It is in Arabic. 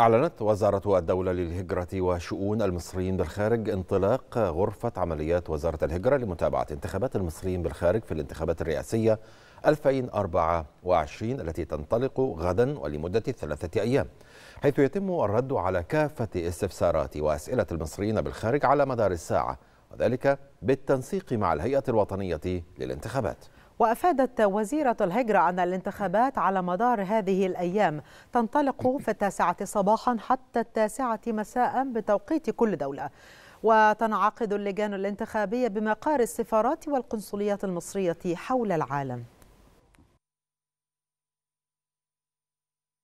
أعلنت وزارة الدولة للهجرة وشؤون المصريين بالخارج انطلاق غرفة عمليات وزارة الهجرة لمتابعة انتخابات المصريين بالخارج في الانتخابات الرئاسية 2024 التي تنطلق غدا ولمدة ثلاثة أيام حيث يتم الرد على كافة استفسارات وأسئلة المصريين بالخارج على مدار الساعة وذلك بالتنسيق مع الهيئة الوطنية للانتخابات وأفادت وزيرة الهجرة أن الانتخابات على مدار هذه الأيام تنطلق في التاسعة صباحا حتى التاسعة مساء بتوقيت كل دولة وتنعقد اللجان الانتخابية بمقار السفارات والقنصليات المصرية حول العالم